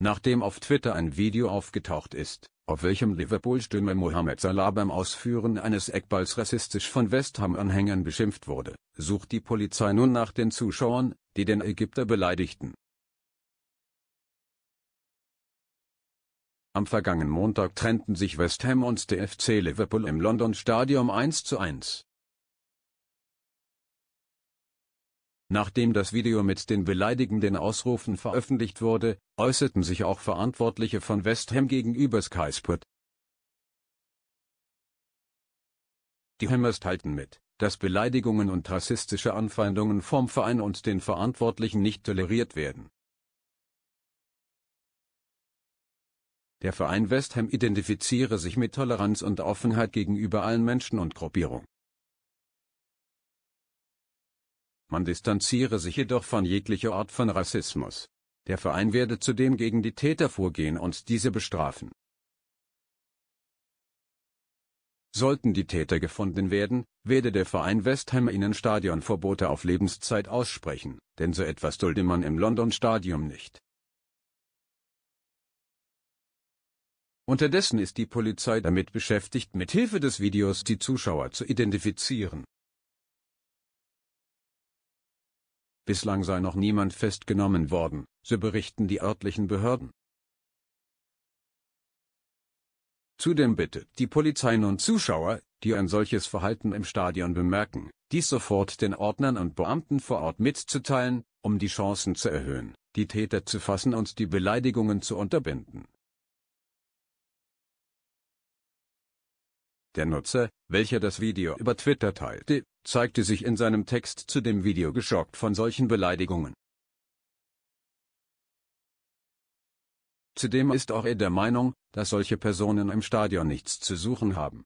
nachdem auf Twitter ein Video aufgetaucht ist, auf welchem Liverpool-Stürmer Mohamed Salah beim Ausführen eines Eckballs rassistisch von West Ham-Anhängern beschimpft wurde, sucht die Polizei nun nach den Zuschauern, die den Ägypter beleidigten. Am vergangenen Montag trennten sich West Ham und der FC Liverpool im London Stadium 1 zu 1. Nachdem das Video mit den beleidigenden Ausrufen veröffentlicht wurde, äußerten sich auch Verantwortliche von West Ham gegenüber Sky Sport. Die Hammers teilten mit, dass Beleidigungen und rassistische Anfeindungen vom Verein und den Verantwortlichen nicht toleriert werden. Der Verein West Ham identifiziere sich mit Toleranz und Offenheit gegenüber allen Menschen und Gruppierungen. Man distanziere sich jedoch von jeglicher Art von Rassismus. Der Verein werde zudem gegen die Täter vorgehen und diese bestrafen. Sollten die Täter gefunden werden, werde der Verein West Ham ihnen Stadionverbote auf Lebenszeit aussprechen, denn so etwas dulde man im London Stadium nicht. Unterdessen ist die Polizei damit beschäftigt, mithilfe des Videos die Zuschauer zu identifizieren Bislang sei noch niemand festgenommen worden, so berichten die örtlichen Behörden. Zudem bittet die Polizei nun Zuschauer, die ein solches Verhalten im Stadion bemerken, dies sofort den Ordnern und Beamten vor Ort mitzuteilen, um die Chancen zu erhöhen, die Täter zu fassen und die Beleidigungen zu unterbinden. Der Nutzer, welcher das Video über Twitter teilte, zeigte sich in seinem Text zu dem Video geschockt von solchen Beleidigungen. Zudem ist auch er der Meinung, dass solche Personen im Stadion nichts zu suchen haben.